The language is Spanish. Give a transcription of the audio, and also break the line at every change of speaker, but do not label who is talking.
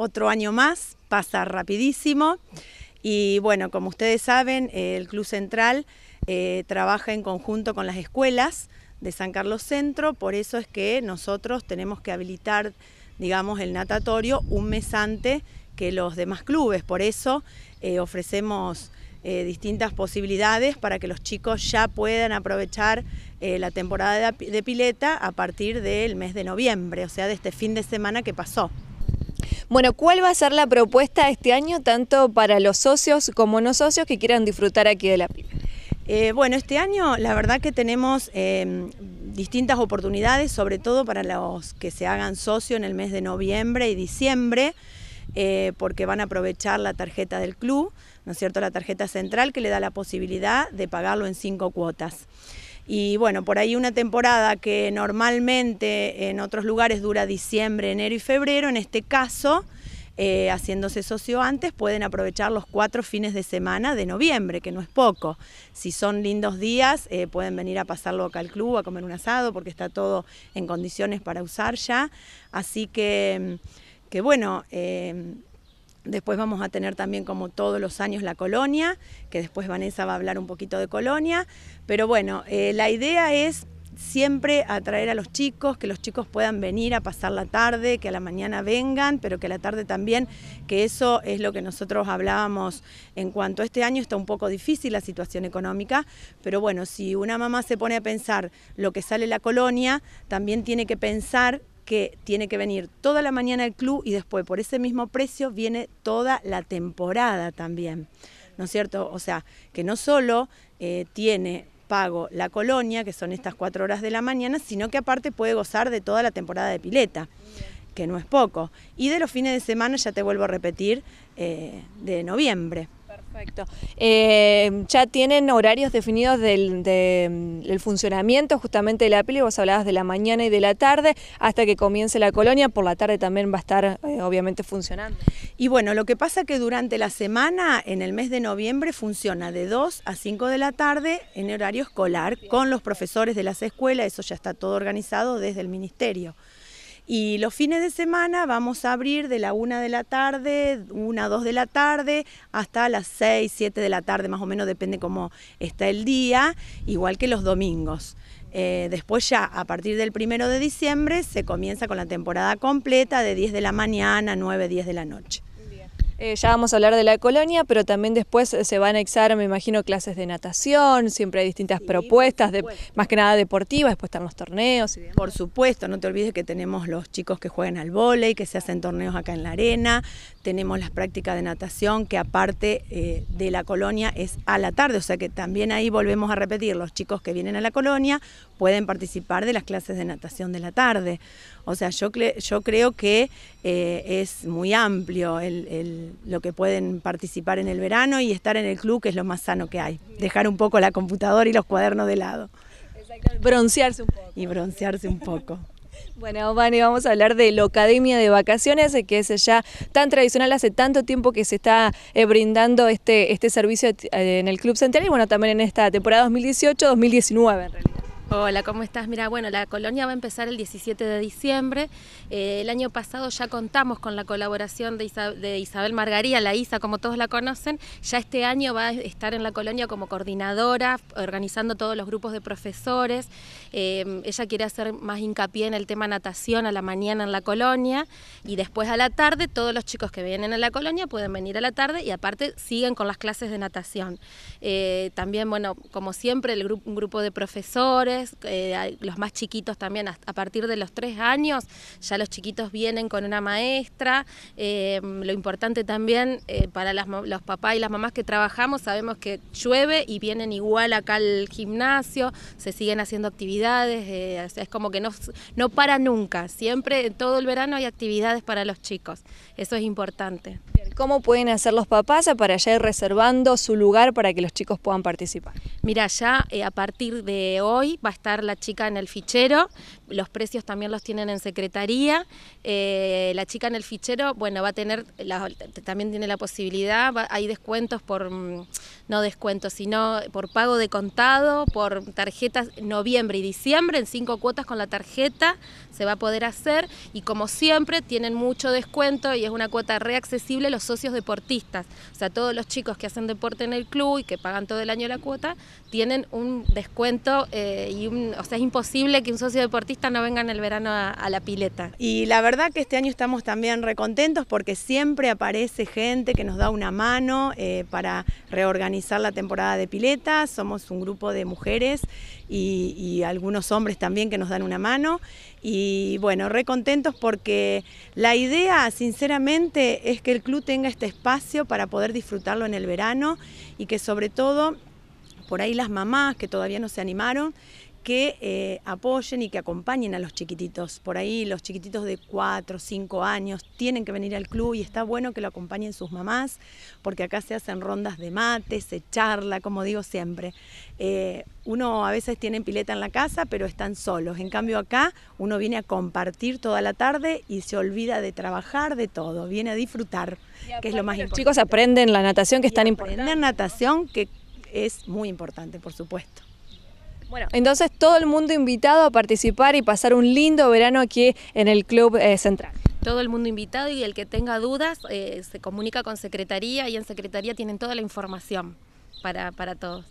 otro año más, pasa rapidísimo. Y bueno, como ustedes saben, el Club Central eh, trabaja en conjunto con las escuelas de San Carlos Centro, por eso es que nosotros tenemos que habilitar, digamos, el natatorio un mes antes que los demás clubes. Por eso eh, ofrecemos eh, distintas posibilidades para que los chicos ya puedan aprovechar la temporada de pileta a partir del mes de noviembre, o sea, de este fin de semana que pasó.
Bueno, ¿cuál va a ser la propuesta este año tanto para los socios como no socios que quieran disfrutar aquí de la PIB?
Eh, bueno, este año la verdad que tenemos eh, distintas oportunidades, sobre todo para los que se hagan socio en el mes de noviembre y diciembre. Eh, porque van a aprovechar la tarjeta del club, ¿no es cierto? La tarjeta central que le da la posibilidad de pagarlo en cinco cuotas. Y bueno, por ahí una temporada que normalmente en otros lugares dura diciembre, enero y febrero, en este caso, eh, haciéndose socio antes, pueden aprovechar los cuatro fines de semana de noviembre, que no es poco. Si son lindos días, eh, pueden venir a pasarlo acá al club, a comer un asado, porque está todo en condiciones para usar ya. Así que, que bueno. Eh, Después vamos a tener también como todos los años la colonia, que después Vanessa va a hablar un poquito de colonia. Pero bueno, eh, la idea es siempre atraer a los chicos, que los chicos puedan venir a pasar la tarde, que a la mañana vengan, pero que a la tarde también, que eso es lo que nosotros hablábamos en cuanto a este año está un poco difícil la situación económica, pero bueno, si una mamá se pone a pensar lo que sale la colonia, también tiene que pensar que tiene que venir toda la mañana al club y después por ese mismo precio viene toda la temporada también. ¿No es cierto? O sea, que no solo eh, tiene pago la colonia, que son estas cuatro horas de la mañana, sino que aparte puede gozar de toda la temporada de pileta, que no es poco. Y de los fines de semana, ya te vuelvo a repetir, eh, de noviembre. Perfecto.
Eh, ¿Ya tienen horarios definidos del, funcionamiento justamente de la peli? Vos hablabas de la mañana y de la tarde hasta que comience la colonia. Por la tarde también va a estar eh, obviamente funcionando. Y bueno, lo que pasa que durante la semana, en el mes de noviembre, funciona de
2 a 5 de la tarde en horario escolar con los profesores de las escuelas. Eso ya está todo organizado desde el ministerio. Y los fines de semana vamos a abrir de la 1 de la tarde, 1 a 2 de la tarde, hasta las 6, 7 de la tarde, más o menos depende cómo está el día, igual que los domingos. Eh, después ya, a partir del 1 de diciembre, se comienza con la temporada completa de 10 de la mañana, 9, 10
de la noche. Eh, ya vamos a hablar de la colonia, pero también después eh, se van a anexar, me imagino, clases de natación, siempre hay distintas propuestas, más que nada deportivas, después están los torneos. Por supuesto, no te olvides que tenemos los chicos que juegan al vóley, que se hacen torneos acá en la
arena, tenemos las prácticas de natación, que aparte eh, de la colonia es a la tarde, o sea que también ahí volvemos a repetir, los chicos que vienen a la colonia pueden participar de las clases de natación de la tarde. O sea, yo, yo creo que eh, es muy amplio el, lo que pueden participar en el verano y estar en el club, que es lo más sano que
hay, dejar un poco la computadora y los cuadernos de lado.
Broncearse un poco. Y broncearse un poco.
Bueno, Vani, vamos a hablar de la Academia de Vacaciones, eh, que es eh, ya tan tradicional hace tanto tiempo que se está eh, brindando este, este servicio en el Club Central y bueno, también en esta temporada 2018-2019 en realidad.
Hola, ¿cómo estás? Mira, bueno, la colonia va a empezar el 17 de diciembre. Eh, el año pasado ya contamos con la colaboración de, Isabel Margaría, la ISA, como todos la conocen. Ya este año va a estar en la colonia como coordinadora, organizando todos los grupos de profesores. Eh, ella quiere hacer más hincapié en el tema natación a la mañana en la colonia y después a la tarde todos los chicos que vienen a la colonia pueden venir a la tarde y aparte siguen con las clases de natación. Eh, también, bueno, como siempre, el un grupo de profesores eh, los más chiquitos también, a partir de los tres años, ya los chiquitos vienen con una maestra. Eh, lo importante también eh, para los papás y las mamás que trabajamos, sabemos que llueve y vienen igual acá al gimnasio, se siguen haciendo actividades, es como que no, no para nunca, siempre todo el verano hay actividades para los chicos, eso es importante.
¿Cómo pueden hacer los papás para ya ir reservando su lugar para que los chicos
puedan participar? Mira, ya eh, a partir de hoy va a estar la chica en el fichero, los precios también los tienen en secretaría. Eh, la chica en el fichero, bueno, va a tener, también tiene la posibilidad, hay descuentos por, mm, no descuentos, sino por pago de contado, por tarjetas noviembre y diciembre, en cinco cuotas con la tarjeta se va a poder hacer. Y como siempre, tienen mucho descuento y es una cuota reaccesible los socios deportistas. O sea, todos los chicos que hacen deporte en el club y que pagan todo el año la cuota, tienen un descuento eh, y o sea, es imposible que un socio deportista no vengan el verano a, la pileta. Y la
verdad que este año estamos también recontentos porque siempre aparece gente que nos da una mano eh, para reorganizar la temporada de pileta. Somos un grupo de mujeres y, y algunos hombres también que nos dan una mano. Y bueno, recontentos porque la idea, sinceramente, es que el club tenga este espacio para poder disfrutarlo en el verano y que sobre todo por ahí las mamás que todavía no se animaron, que eh, apoyen y que acompañen a los chiquititos. Por ahí los chiquititos de 4, 5 años tienen que venir al club y está bueno que lo acompañen sus mamás, porque acá se hacen rondas de mate, se charla, como digo siempre. Eh, uno a veces tiene pileta en la casa, pero están solos. En cambio acá uno viene a compartir toda la tarde y se olvida de trabajar, de todo, viene a
disfrutar, que es lo más los Chicos aprenden la natación que es tan importante. Aprenden natación que es
muy importante, por supuesto. Bueno,
entonces todo el mundo invitado a participar y pasar un lindo verano aquí en el Club eh, Central.
Todo el mundo invitado y el que tenga dudas eh, se comunica con Secretaría y en Secretaría tienen toda la información para, para todos.